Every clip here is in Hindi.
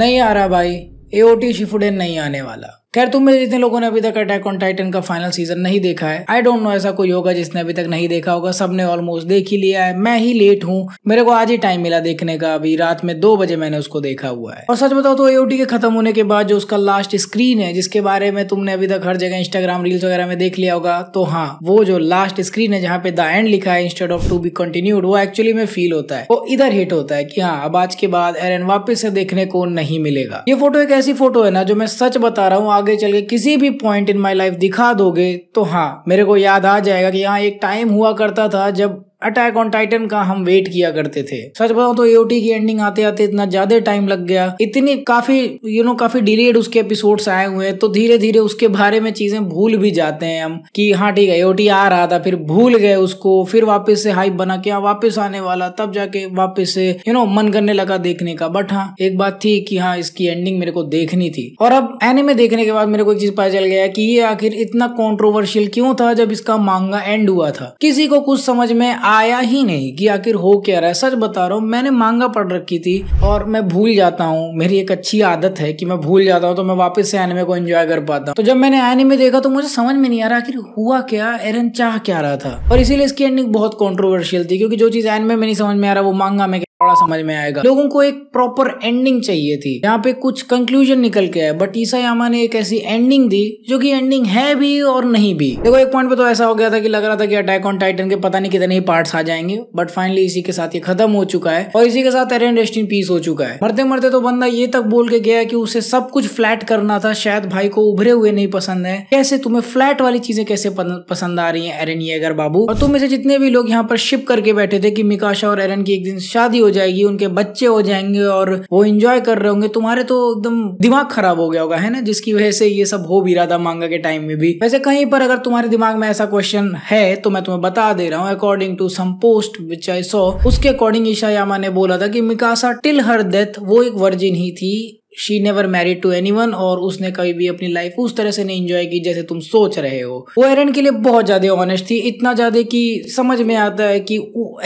नहीं आ रहा भाई ए ओ टी शिफुडेन नहीं आने वाला खैर तुम में जितने लोगों ने अभी तक अटैक ऑन टाइटन का फाइनल सीजन नहीं देखा है आई डोंट नो ऐसा कोई होगा जिसने अभी तक नहीं देखा होगा सबने ऑलमोस्ट देख ही लिया है मैं ही लेट हूँ मेरे को आज ही टाइम मिला देखने का अभी रात में दो बजे मैंने उसको देखा हुआ है और सच बताओ तो एओटी के खत्म होने के बाद जो उसका लास्ट स्क्रीन है जिसके बारे में तुमने अभी तक हर जगह इंस्टाग्राम रील्स वगैरह में देख लिया होगा तो हाँ वो जो लास्ट स्क्रीन है जहाँ पे द एंड लिखा है instead of to be continued वो एक्चुअली में फील होता है वो इधर हिट होता है की हाँ अब आज के बाद एरन वापिस से देखने को नहीं मिलेगा ये फोटो एक ऐसी फोटो है ना जो मैं सच बता रहा हूँ आगे चल के किसी भी पॉइंट इन माई लाइफ दिखा दोगे तो हाँ मेरे को याद आ जाएगा कि हाँ एक टाइम हुआ करता था जब अटैक ऑन टाइटन का हम वेट किया करते थे सच बताऊं तो एओटी की एंडिंग आते आते इतना ज्यादा टाइम लग गया इतनी काफी यू you नो know, काफी डिलेड उसके एपिसोड्स आए हुए हैं तो धीरे धीरे उसके बारे में चीजें भूल भी जाते हैं हम कि हाँ ठीक है एओटी आ रहा था फिर भूल गए उसको फिर वापस से हाइप बना के हाँ, वापस आने वाला तब जाके वापिस से यू you नो know, मन करने लगा देखने का बट हाँ एक बात थी कि हाँ इसकी एंडिंग मेरे को देखनी थी और अब एनिमे देखने के बाद मेरे को एक चीज पता चल गया कि ये आखिर इतना कॉन्ट्रोवर्शियल क्यों था जब इसका मांगा एंड हुआ था किसी को कुछ समझ में आ आया ही नहीं कि आखिर हो क्या रहा है सच बता रहा हूँ मैंने मांगा पढ़ रखी थी और मैं भूल जाता हूँ मेरी एक अच्छी आदत है कि मैं भूल जाता हूँ तो मैं वापस से एनिमे को एंजॉय कर पाता हूँ तो जब मैंने एनिमे देखा तो मुझे समझ में नहीं आ रहा आखिर हुआ क्या एरन चाह क्या रहा था और इसीलिए इसकी एंडिंग बहुत कॉन्ट्रोवर्शियल थी क्योंकि जो चीज़ एनिमे में नहीं समझ में आ रहा वो मांगा में थोड़ा समझ में आएगा लोगों को एक प्रॉपर एंडिंग चाहिए थी यहाँ पे कुछ कंक्लूजन निकल के आया बट ईसा यामा ने एक ऐसी एंडिंग दी जो कि एंडिंग है भी और नहीं भी देखो एक पॉइंट पे तो ऐसा हो गया था कि लग रहा था कि अटैक ऑन टाइटन के पता नहीं कितने ही पार्ट आ जाएंगे बट फाइनली इसी के साथ ये खत्म हो चुका है और इसी के साथ एरन रेस्ट पीस हो चुका है मरते मरते तो बंदा ये तक बोल के गया कि उसे सब कुछ फ्लैट करना था शायद भाई को उभरे हुए नहीं पसंद है कैसे तुम्हें फ्लैट वाली चीजें कैसे पसंद आ रही है एरन येगर बाबू और तुम इसे जितने भी लोग यहाँ पर शिप करके बैठे थे कि मिकाशा और एरन की एक दिन शादी हो जाएगी उनके बच्चे हो जाएंगे और वो इंजॉय कर रहे होंगे तुम्हारे तो एकदम दिमाग खराब हो गया होगा है ना जिसकी वजह से ये सब हो भी रहा था मांगा के टाइम में भी वैसे कहीं पर अगर तुम्हारे दिमाग में ऐसा क्वेश्चन है तो मैं तुम्हें बता दे रहा हूँ according to some post which I saw उसके अकॉर्डिंग ईशा यामा ने बोला था कि मिकासा टिल हर डेथ वो एक वर्जिन ही थी she never married to anyone और उसने कभी भी अपनी लाइफ उस तरह से नहीं इंजॉय की जैसे तुम सोच रहे हो वो एरन के लिए बहुत ज़्यादा ऑनेस्ट थी इतना ज़्यादा कि समझ में आता है कि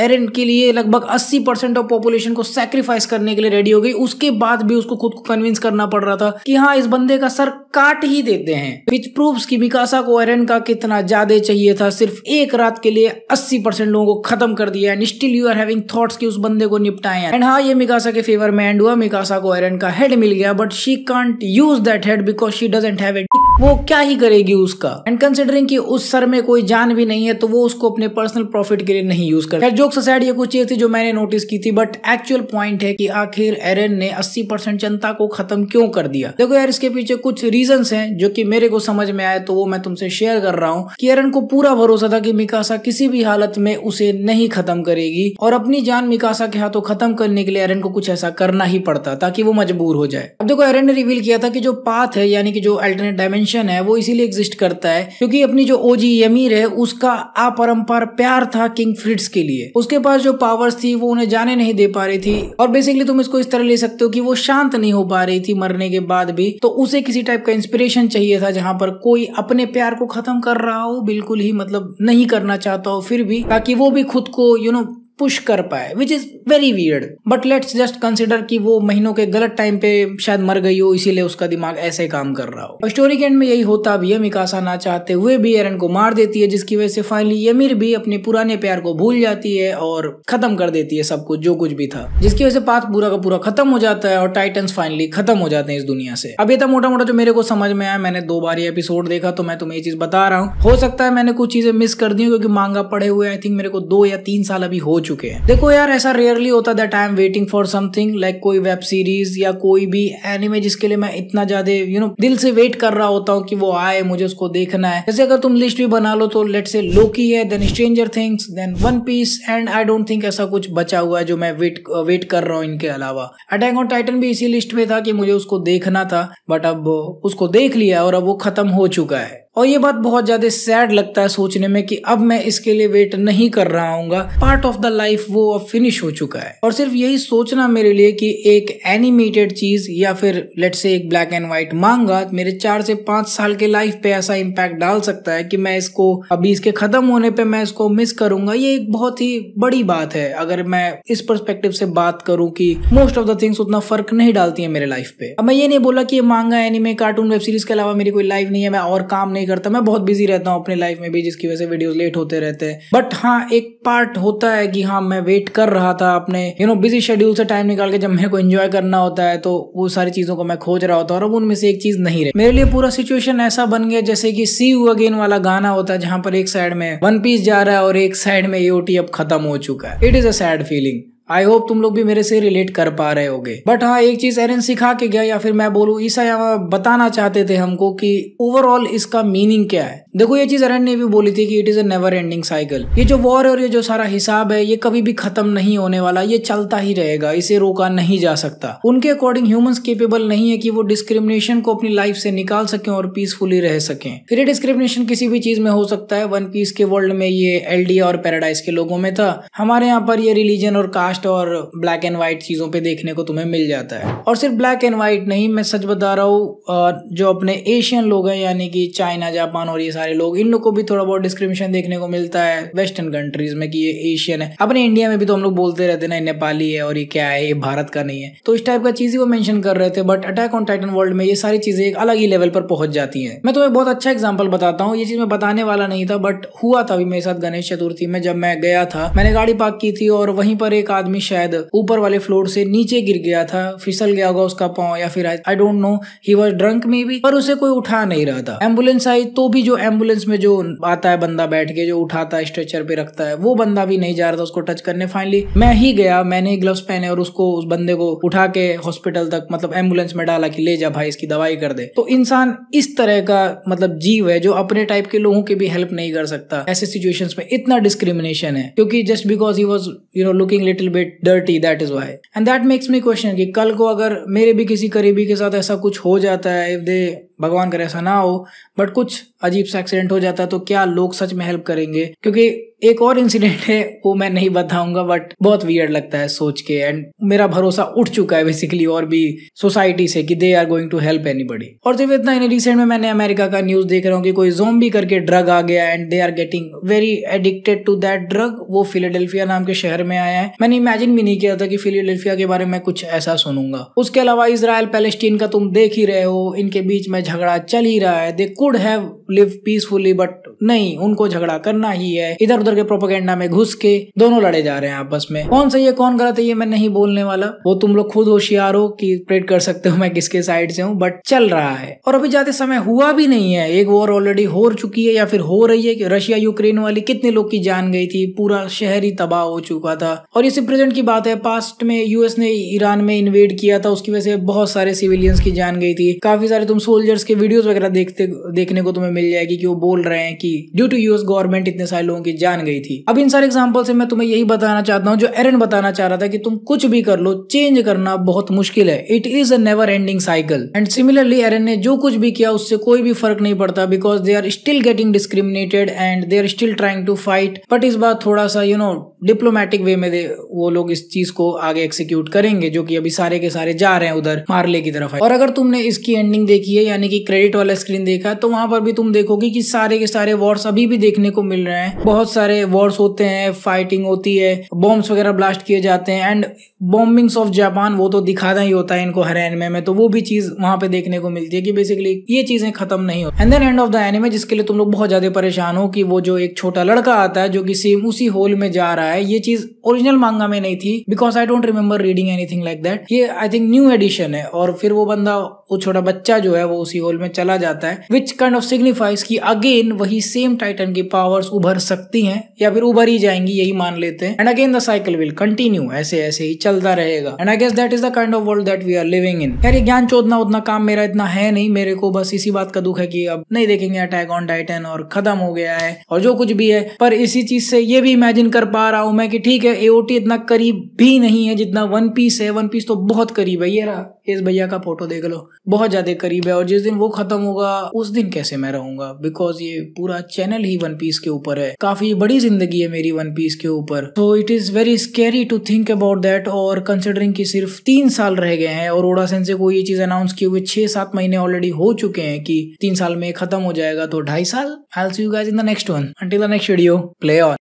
एरन के लिए लगभग 80 परसेंट ऑफ पॉपुलेशन को सेक्रीफाइस करने के लिए रेडी हो गई उसके बाद भी उसको खुद को कन्विंस करना पड़ रहा था कि हाँ इस बंदे का सर काट ही देते हैं विच प्रूव की मिकासा को एरन का कितना ज़्यादा चाहिए था सिर्फ एक रात के लिए अस्सी लोगों को खत्म कर दिया and still you are having thoughts उस बंदे को निपटाए एंड हाँ ये मिकासा के फेवर में एंड हुआ मिकासा को एरन का हेड मिल गया but she can't use that head because she doesn't have it वो क्या ही करेगी उसका एंड कंसिडरिंग कि उस सर में कोई जान भी नहीं है तो वो उसको अपने पर्सनल प्रॉफिट के लिए नहीं यूज कर जोक्स असाइड ये कुछ चीज थी जो मैंने नोटिस की थी बट एक्चुअल पॉइंट है कि आखिर एरन ने 80 परसेंट जनता को खत्म क्यों कर दिया देखो यार इसके पीछे कुछ रीजन है जो की मेरे को समझ में आए तो वो मैं तुमसे शेयर कर रहा हूँ की एरन को पूरा भरोसा था की कि मिकासा किसी भी हालत में उसे नहीं खत्म करेगी और अपनी जान मिकासा के हाथों खत्म करने के लिए एरन को कुछ ऐसा करना ही पड़ता ताकि वो मजबूर हो जाए है अब देखो एरन ने रिवील किया था कि जो पाथ है यानी कि जो अल्टरनेट डायमेंशन है वो इसीलिए एग्जिस्ट करता है क्योंकि अपनी जो ओजी यमीर है उसका अपरम्पार प्यार था किंग फ्रिट्स के लिए उसके पास जो पावर्स थी वो उन्हें जाने नहीं दे पा रही थी और बेसिकली तुम इसको इस तरह ले सकते हो कि वो शांत नहीं हो पा रही थी मरने के बाद भी तो उसे किसी टाइप का इंस्पिरेशन चाहिए था जहां पर कोई अपने प्यार को खत्म कर रहा हो बिल्कुल ही मतलब नहीं करना चाहता हो फिर भी ताकि वो भी खुद को you you know know, push कर पाए which is very weird but let's just consider कि वो महीनों के गलत टाइम पे शायद मर गई हो इसीलिए उसका दिमाग ऐसे ही काम कर रहा हो और स्टोरी के एंड में यही होता भी है मिकासा ना चाहते हुए भी एरन को मार देती है जिसकी वजह से फाइनली यमीर भी अपने पुराने प्यार को भूल जाती है और खत्म कर देती है सब कुछ जो कुछ भी था जिसकी वजह से पाथ पूरा का पूरा खत्म हो जाता है और टाइटन फाइनली खत्म हो जाते हैं इस दुनिया से अब ये मोटा मोटा जो मेरे को समझ में आया मैंने दो बार ये एपिसोड देखा तो मैं तुम्हें ये चीज बता रहा हूँ हो सकता है मैंने कुछ चीजें मिस कर दी क्योंकि मांगा पड़े हुए आई थिंक मेरे को दो या तीन साल अभी हो चुके हैं देखो यार ऐसा रेयरली होता that I am waiting for something like कोई वेब सीरीज या कोई भी एनिमे जिसके लिए मैं इतना ज्यादा यू नो दिल से वेट कर रहा होता हूँ कि वो आए मुझे उसको देखना है जैसे अगर तुम लिस्ट भी बना लो तो लेट से लोकी है then Stranger Things then One Piece and I don't think ऐसा कुछ बचा हुआ है जो मैं वेट वेट uh, कर रहा हूँ इनके अलावा अटैक ऑन टाइटन भी इसी लिस्ट में था कि मुझे उसको देखना था बट अब उसको देख लिया और अब वो खत्म हो चुका है और ये बात बहुत ज़्यादा सैड लगता है सोचने में कि अब मैं इसके लिए वेट नहीं कर रहा हूँ पार्ट ऑफ द लाइफ वो अब फिनिश हो चुका है और सिर्फ यही सोचना मेरे लिए कि एक एनिमेटेड चीज़ या फिर लेट से एक ब्लैक एंड व्हाइट मांगा मेरे चार से पांच साल के लाइफ पे ऐसा इम्पैक्ट डाल सकता है कि मैं इसको अभी इसके ख़त्म होने पर मैं इसको मिस करूंगा ये एक बहुत ही बड़ी बात है अगर मैं इस परस्पेक्टिव से बात करूँ कि मोस्ट ऑफ द थिंग्स उतना फ़र्क नहीं डालती है मेरे लाइफ पे अब मैं ये नहीं बोला कि ये मांगा एनिमे कार्टून वेब सीरीज के अलावा मेरी कोई लाइफ नहीं है मैं और काम नहीं नहीं करता मैं बहुत बिजी रहता हूँ अपनी लाइफ में भी जिसकी वजह से वीडियो लेट होते रहते हैं बट हाँ एक पार्ट होता है कि हाँ मैं वेट कर रहा था अपने यू नो बिजी शेड्यूल से टाइम निकाल के जब मेरे को एंजॉय करना होता है तो वो सारी चीज़ों को मैं खोज रहा होता और अब उनमें से एक चीज़ नहीं रही मेरे लिए पूरा सिचुएशन ऐसा बन गया जैसे कि सी यू अगेन वाला गाना होता है जहाँ पर एक साइड में वन पीस जा रहा है और एक साइड में ये अब खत्म हो चुका है it is a sad feeling I hope तुम लोग भी मेरे से रिलेट कर पा रहे होगे बट हाँ एक चीज एरन सिखा के गया या फिर मैं बोलूँ ईसा बताना चाहते थे हमको कि ओवरऑल इसका मीनिंग क्या है देखो ये चीज अरन ने भी बोली थी कि it is a never ending cycle ये जो वॉर और ये जो सारा हिसाब है ये कभी भी खत्म नहीं होने वाला ये चलता ही रहेगा इसे रोका नहीं जा सकता उनके अकॉर्डिंग ह्यूमंस केपेबल नहीं है कि वो डिस्क्रिमिनेशन को अपनी लाइफ से निकाल सकें और पीसफुली रह सकें फिर ये डिस्क्रिमिनेशन किसी भी चीज में हो सकता है वन पीस के वर्ल्ड में ये एल और पेराडाइज के लोगों में था हमारे यहाँ पर ये रिलीजन और कास्ट और ब्लैक एंड व्हाइट चीजों पे देखने को तुम्हें मिल जाता है और सिर्फ ब्लैक एंड व्हाइट नहीं मैं सच बता रहा हूँ जो अपने एशियन लोग हैं यानी कि चाइना जापान और ये सारे सारे लोग इन लोग को भी थोड़ा बहुत डिस्क्रिमिनेशन देखने को मिलता है वेस्टर्न कंट्रीज में कि ये एशियन है अपने इंडिया में भी तो हम लोग बोलते रहते ना नेपाली है और ये क्या है ये भारत का नहीं है तो इस टाइप का चीज ही वो मेंशन कर रहे थे but Attack on Titan world में ये सारी चीजें एक अलग ही लेवल पर पहुंच जाती है मैं तुम्हें बहुत अच्छा एग्जाम्पल बताता हूँ ये चीज मैं बताने वाला नहीं था बट हुआ था अभी मेरे साथ गणेश चतुर्थी में जब मैं गया था मैंने गाड़ी पार्क की थी और वहीं पर एक आदमी शायद ऊपर वाले फ्लोर से नीचे गिर गया था फिसल गया होगा उसका पाँव या फिर I don't know he was drunk maybe पर उसे कोई उठा नहीं रहा था एम्बुलेंस आई तो भी जो एम एम्बुलेंस में जो आता है बंदा बैठ के जो उठाता है स्ट्रेचर पे रखता है वो बंदा भी नहीं जा रहा था उसको टच करने फाइनली मैं ही गया मैंने ही ग्लव्स पहने और उसको उस बंदे को उठा के हॉस्पिटल तक मतलब एम्बुलेंस में डाला कि ले जा भाई इसकी दवाई कर दे तो इंसान इस तरह का मतलब जीव है जो अपने टाइप के लोगों की भी हेल्प नहीं कर सकता ऐसे सिचुएशन में इतना डिस्क्रिमिनेशन है क्योंकि just because he was you know looking little bit dirty that is why and that makes me question कि कल को अगर मेरे भी किसी करीबी के साथ ऐसा कुछ हो जाता है इफ दे भगवान करे ऐसा ना हो बट कुछ अजीब सा एक्सीडेंट हो जाता है तो क्या लोग सच में हेल्प करेंगे क्योंकि एक और इंसिडेंट है वो मैं नहीं बताऊंगा बट बहुत वियर्ड लगता है सोच के एंड मेरा भरोसा उठ चुका है बेसिकली और भी सोसाइटी से कि they are going to help बड़ी और जब इतना इन रिसेंट में मैंने अमेरिका का न्यूज देख रहा हूँ कि कोई जोम्बी करके ड्रग आ गया and they are getting very addicted to that drug वो फिलेडेल्फिया नाम के शहर में आया है मैंने इमेजिन भी नहीं किया था कि फिलेडेल्फिया के बारे में कुछ ऐसा सुनूंगा उसके अलावा इसराइल पैलेस्टीन का तुम देख ही रहे हो इनके बीच में झगड़ा चल ही रहा है they could have live peacefully but नहीं उनको झगड़ा करना ही है इधर उधर के प्रोपोगेंडा में घुस के दोनों लड़े जा रहे हैं आपस में कौन सही है कौन गलत है ये मैं नहीं बोलने वाला वो तुम लोग खुद होशियार हो कि प्रेड कर सकते हो मैं किसके साइड से हूँ बट चल रहा है और अभी ज्यादा समय हुआ भी नहीं है एक वॉर ऑलरेडी हो चुकी है या फिर हो रही है कि रशिया यूक्रेन वाली कितने लोग की जान गई थी पूरा शहर ही तबाह हो चुका था और ये सिर्फ प्रेजेंट की बात है पास्ट में यूएस ने ईरान में इन्वेड किया था उसकी वजह से बहुत सारे सिविलियंस की जान गई थी काफी सारे तुम सोल्जर्स के वीडियोस वगैरह देखते देखने को तुम्हें मिल जाएगी कि वो बोल रहे हैं कि ड्यू टू यूएस गवर्नमेंट इतने सारे लोगों की जान गई थी अब इन सारे एग्जाम्पल से मैं तुम्हें यही बताना चाहता हूँ जो एरन बताना चाह रहा था कि तुम कुछ भी कर लो चेंज करना बहुत मुश्किल है it is a never ending cycle and similarly Eren ने जो कुछ भी किया उससे कोई भी फर्क नहीं पड़ता because they are still getting discriminated and they are still trying to fight but इस बार थोड़ा सा यू नो डिप्लोमेटिक वे में वो लोग इस चीज को आगे एक्सिक्यूट करेंगे जो कि अभी सारे के सारे जा रहे हैं उधर मारले की तरफ और अगर तुमने इसकी एंडिंग देखी है यानी कि क्रेडिट वाला स्क्रीन देखा है तो वहां पर भी तुम तुम देखोगे कि सारे के सारे वॉर्स अभी भी देखने को मिल रहे हैं बहुत सारे वॉर्स होते हैं फाइटिंग होती है बॉम्ब्स वगैरह ब्लास्ट किए जाते हैं एंड बॉम्बिंग्स ऑफ जापान वो तो दिखाना ही होता है इनको हर एनिमे में तो वो भी चीज वहां पे देखने को मिलती है कि बेसिकली ये चीजें खत्म नहीं होती and then end of the anime जिसके लिए तुम लोग बहुत ज्यादा परेशान हो कि वो जो एक छोटा लड़का आता है जो कि सेम उसी होल में जा रहा है ये चीज ओरिजिनल मांगा में नहीं थी because I don't remember reading anything like that ये आई थिंक न्यू एडिशन है और फिर वो बंदा वो छोटा बच्चा जो है वो उसी होल में चला जाता है which kind of signif signifies कि अगेन वही सेम टाइटन की पावर्स उभर सकती हैं या फिर उभर ही जाएंगी यही मान लेते हैं and again the cycle will continue ऐसे ऐसे ही चलता रहेगा and I guess that is the kind of world that we are living in यार ये ज्ञान चोदना उतना काम मेरा इतना है नहीं मेरे को बस इसी बात का दुख है कि अब नहीं देखेंगे अटैक ऑन टाइटन और खत्म हो गया है और जो कुछ भी है पर इसी चीज से ये भी इमेजिन कर पा रहा हूं मैं कि ठीक है एओटी इतना करीब भी नहीं है जितना वन पीस है वन पीस तो बहुत करीब है ये रहा इस भैया का फोटो देख लो बहुत ज्यादा करीब है और जिस दिन वो खत्म होगा उस दिन कैसे मैं रहूँ चाहूँगा बिकॉज ये पूरा चैनल ही वन पीस के ऊपर है काफ़ी बड़ी जिंदगी है मेरी वन पीस के ऊपर तो it is very scary to think about that और कंसिडरिंग कि सिर्फ तीन साल रह गए हैं और ओडा सेंसे को ये चीज़ अनाउंस किए हुए छह सात महीने ऑलरेडी हो चुके हैं कि तीन साल में खत्म हो जाएगा तो ढाई साल I see you guys in the next one until the next video play on